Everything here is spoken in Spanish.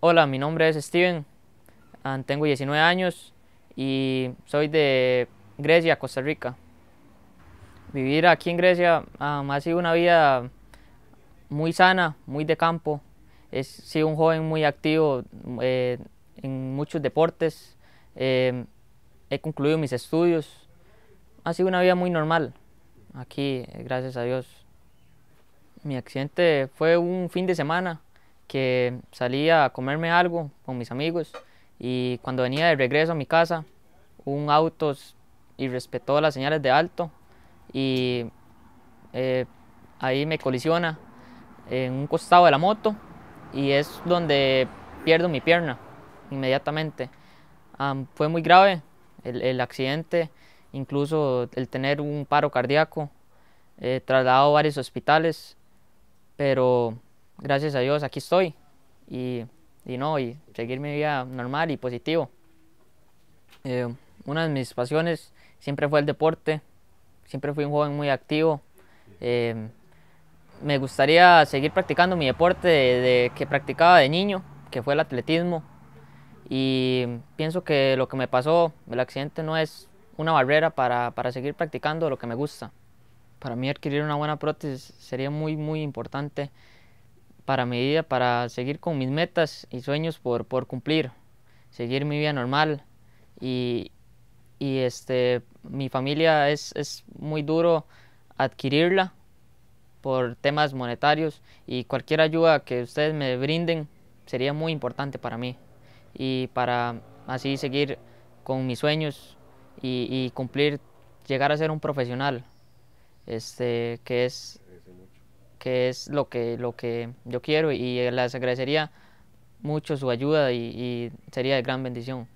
Hola, mi nombre es Steven, ah, tengo 19 años y soy de Grecia, Costa Rica. Vivir aquí en Grecia ah, ha sido una vida muy sana, muy de campo. He sido un joven muy activo eh, en muchos deportes. Eh, he concluido mis estudios. Ha sido una vida muy normal aquí, eh, gracias a Dios. Mi accidente fue un fin de semana que salía a comerme algo con mis amigos y cuando venía de regreso a mi casa, un auto irrespetó las señales de alto y eh, ahí me colisiona en un costado de la moto y es donde pierdo mi pierna inmediatamente. fue muy grave el, accidente, incluso el tener un paro cardíaco, eh, trasladado a varios hospitales, pero gracias a Dios aquí estoy y, y no, y seguir mi vida normal y positivo. Eh, una de mis pasiones siempre fue el deporte, siempre fui un joven muy activo. Eh, me gustaría seguir practicando mi deporte de, que practicaba de niño, que fue el atletismo. Y pienso que lo que me pasó, el accidente, no es una barrera para, para seguir practicando lo que me gusta. Para mí adquirir una buena prótesis sería muy, muy importante para mi vida, para seguir con mis metas y sueños por, por cumplir, seguir mi vida normal. Y, y este, mi familia es, es muy duro adquirirla por temas monetarios y cualquier ayuda que ustedes me brinden sería muy importante para mí y para así seguir con mis sueños y, cumplir, llegar a ser un profesional, este, que es que es lo que, lo que yo quiero y les agradecería mucho su ayuda y, y sería de gran bendición.